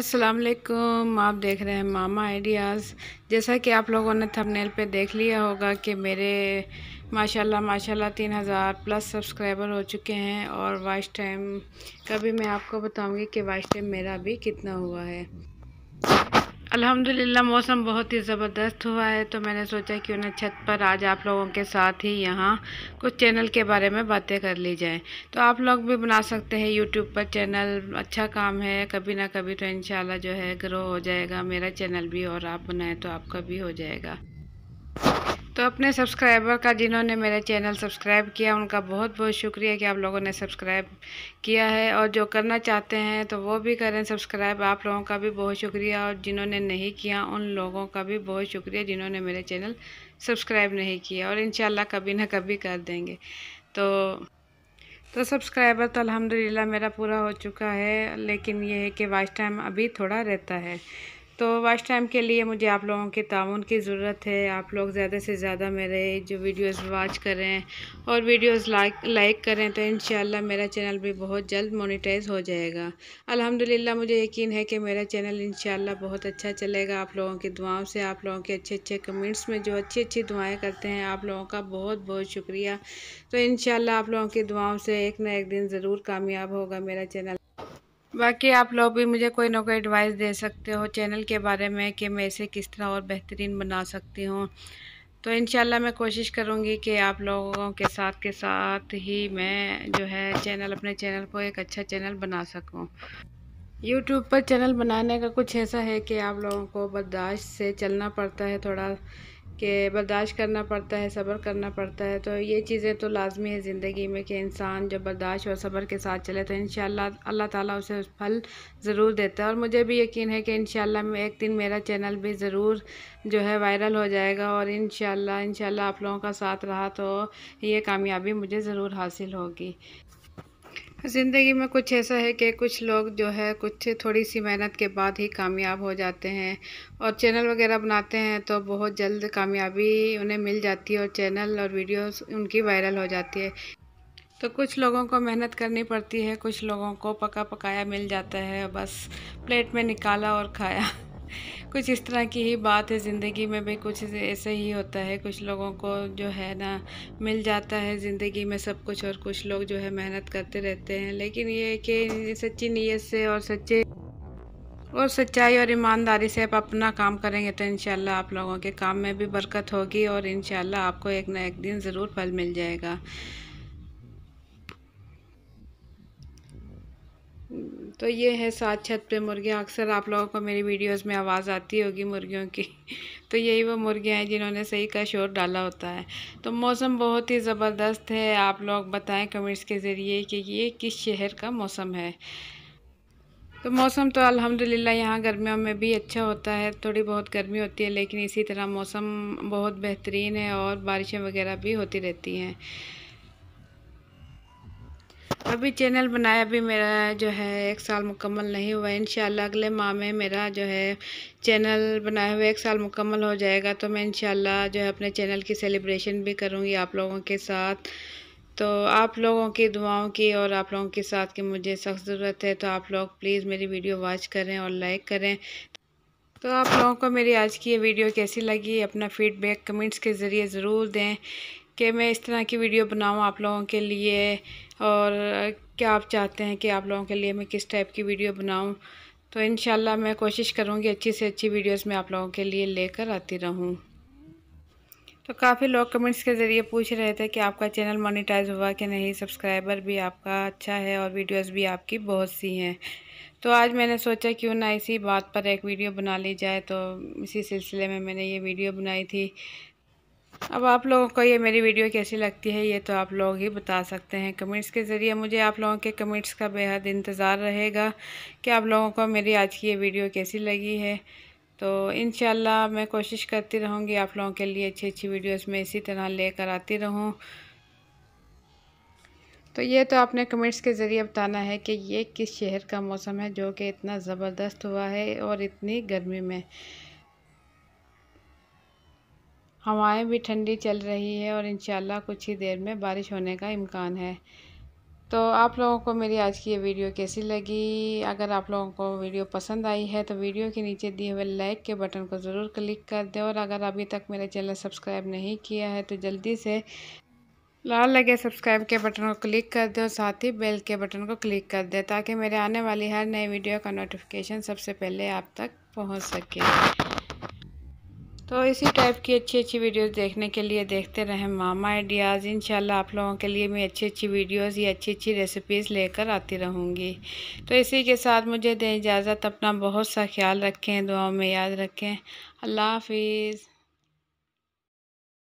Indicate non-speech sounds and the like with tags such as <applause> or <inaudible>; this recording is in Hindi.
अस्सलाम वालेकुम आप देख रहे हैं मामा आइडियाज़ जैसा कि आप लोगों ने थंबनेल पे देख लिया होगा कि मेरे माशाल्लाह माशाल्लाह तीन हज़ार प्लस सब्सक्राइबर हो चुके हैं और वाइस टाइम कभी मैं आपको बताऊंगी कि वाइस टाइम मेरा भी कितना हुआ है अल्हम्दुलिल्लाह मौसम बहुत ही ज़बरदस्त हुआ है तो मैंने सोचा क्यों ना छत पर आज आप लोगों के साथ ही यहाँ कुछ चैनल के बारे में बातें कर ली जाए तो आप लोग भी बना सकते हैं यूट्यूब पर चैनल अच्छा काम है कभी ना कभी तो इन जो है ग्रो हो जाएगा मेरा चैनल भी और आप बनाएं तो आपका भी हो जाएगा तो अपने सब्सक्राइबर का जिन्होंने मेरा चैनल सब्सक्राइब किया उनका बहुत बहुत शुक्रिया कि आप लोगों ने सब्सक्राइब किया है और जो करना चाहते हैं तो वो भी करें सब्सक्राइब आप लोगों का भी बहुत शुक्रिया और जिन्होंने नहीं किया उन लोगों का भी बहुत शुक्रिया जिन्होंने मेरे चैनल सब्सक्राइब नहीं किया और इन कभी ना कभी कर देंगे तो तो सब्सक्राइबर तो अलहमदिल्ला मेरा पूरा हो चुका है लेकिन ये है कि वाच टाइम अभी थोड़ा रहता है तो वाश टाइम के लिए मुझे आप लोगों के ताउन की ज़रूरत है आप लोग ज़्यादा से ज़्यादा मेरे जो वीडियोस वाच करें और वीडियोस लाइक लाइक करें तो इन मेरा चैनल भी बहुत जल्द मोनेटाइज हो जाएगा अल्हम्दुलिल्लाह मुझे यकीन है कि मेरा चैनल इन बहुत अच्छा चलेगा आप लोगों की दुआओं से आप लोगों के अच्छे अच्छे कमेंट्स में जो अच्छी अच्छी दुआएँ करते हैं आप लोगों का बहुत बहुत शुक्रिया तो इन आप लोगों की दुआओं से एक ना एक दिन ज़रूर कामयाब होगा मेरा चैनल बाकी आप लोग भी मुझे कोई ना कोई एडवाइस दे सकते हो चैनल के बारे में कि मैं इसे किस तरह और बेहतरीन बना सकती हूँ तो इन मैं कोशिश करूँगी कि आप लोगों के साथ के साथ ही मैं जो है चैनल अपने चैनल को एक अच्छा चैनल बना सकूँ यूट्यूब पर चैनल बनाने का कुछ ऐसा है कि आप लोगों को बर्दाश्त से चलना पड़ता है थोड़ा कि बर्दाश्त करना पड़ता है सब्र करना पड़ता है तो ये चीज़ें तो लाजमी है ज़िंदगी में कि इंसान जब बर्दाश्त और सब्र के साथ चले तो इन अल्लाह ताला उसे फल ज़रूर देता है और मुझे भी यकीन है कि इन मैं एक दिन मेरा चैनल भी ज़रूर जो है वायरल हो जाएगा और इन इन आप लोगों का साथ रहा तो ये कामयाबी मुझे ज़रूर हासिल होगी ज़िंदगी में कुछ ऐसा है कि कुछ लोग जो है कुछ थोड़ी सी मेहनत के बाद ही कामयाब हो जाते हैं और चैनल वगैरह बनाते हैं तो बहुत जल्द कामयाबी उन्हें मिल जाती है और चैनल और वीडियोस उनकी वायरल हो जाती है तो कुछ लोगों को मेहनत करनी पड़ती है कुछ लोगों को पका पकाया मिल जाता है बस प्लेट में निकाला और खाया कुछ इस तरह की ही बात है ज़िंदगी में भी कुछ ऐसे ही होता है कुछ लोगों को जो है ना मिल जाता है ज़िंदगी में सब कुछ और कुछ लोग जो है मेहनत करते रहते हैं लेकिन ये कि सच्ची नीयत से और सच्चे और सच्चाई और ईमानदारी से आप अपना काम करेंगे तो इन आप लोगों के काम में भी बरकत होगी और इन आपको एक ना एक दिन ज़रूर फल मिल जाएगा तो ये है सात छत पे मुर्गियाँ अक्सर आप लोगों को मेरी वीडियोस में आवाज़ आती होगी मुर्गियों की <laughs> तो यही वो मुर्गियाँ हैं जिन्होंने सही का शोर डाला होता है तो मौसम बहुत ही ज़बरदस्त है आप लोग बताएं कमेंट्स के ज़रिए कि ये किस शहर का मौसम है तो मौसम तो अल्हम्दुलिल्लाह यहाँ गर्मियों में भी अच्छा होता है थोड़ी बहुत गर्मी होती है लेकिन इसी तरह मौसम बहुत बेहतरीन है और बारिशें वगैरह भी होती रहती हैं अभी चैनल बनाया भी मेरा जो है एक साल मुकम्मल नहीं हुआ इन अगले माह में मेरा जो है चैनल बनाए हुए एक साल मुकम्मल हो जाएगा तो मैं इन जो है अपने चैनल की सेलिब्रेशन भी करूँगी आप लोगों के साथ तो आप लोगों की दुआओं की और आप लोगों के साथ की मुझे सख्त ज़रूरत है तो आप लोग प्लीज़ मेरी वीडियो वॉच करें और लाइक करें तो आप लोगों को मेरी आज की ये वीडियो कैसी लगी अपना फीडबैक कमेंट्स के ज़रिए ज़रूर दें कि मैं इस तरह की वीडियो बनाऊं आप लोगों के लिए और क्या आप चाहते हैं कि आप लोगों के लिए मैं किस टाइप की वीडियो बनाऊं तो इन मैं कोशिश करूँगी अच्छी से अच्छी वीडियोस मैं आप लोगों के लिए लेकर आती रहूँ तो काफ़ी लोग कमेंट्स के ज़रिए पूछ रहे थे कि आपका चैनल मोनिटाइज हुआ कि नहीं सब्सक्राइबर भी आपका अच्छा है और वीडियोस भी आपकी बहुत सी हैं तो आज मैंने सोचा क्यों ना इसी बात पर एक वीडियो बना ली जाए तो इसी सिलसिले में मैंने ये वीडियो बनाई थी अब आप लोगों को ये मेरी वीडियो कैसी लगती है ये तो आप लोग ही बता सकते हैं कमेंट्स के ज़रिए मुझे आप लोगों के कमेंट्स का बेहद इंतज़ार रहेगा कि आप लोगों को मेरी आज की ये वीडियो कैसी लगी है तो इन मैं कोशिश करती रहूँगी आप लोगों के लिए अच्छी अच्छी वीडियोस में इसी तरह लेकर आती रहूँ तो ये तो आपने कमेंट्स के ज़रिए बताना है कि ये किस शहर का मौसम है जो कि इतना ज़बरदस्त हुआ है और इतनी गर्मी में हवाएं भी ठंडी चल रही है और इन कुछ ही देर में बारिश होने का इम्कान है तो आप लोगों को मेरी आज की ये वीडियो कैसी लगी अगर आप लोगों को वीडियो पसंद आई है तो वीडियो के नीचे दिए हुए लाइक के बटन को ज़रूर क्लिक कर दें और अगर अभी तक मेरा चैनल सब्सक्राइब नहीं किया है तो जल्दी से लाल लगे सब्सक्राइब के बटन को क्लिक कर दें और साथ ही बेल के बटन को क्लिक कर दें ताकि मेरे आने वाली हर नई वीडियो का नोटिफिकेशन सबसे पहले आप तक पहुँच सके तो इसी टाइप की अच्छी अच्छी वीडियोस देखने के लिए देखते रहें मामा आइडियाज़ इन आप लोगों के लिए मैं अच्छी अच्छी वीडियोस या अच्छी अच्छी रेसिपीज़ लेकर आती रहूँगी तो इसी के साथ मुझे दें इजाज़त अपना बहुत सा ख्याल रखें दुआओं में याद रखें अल्लाह हाफिज़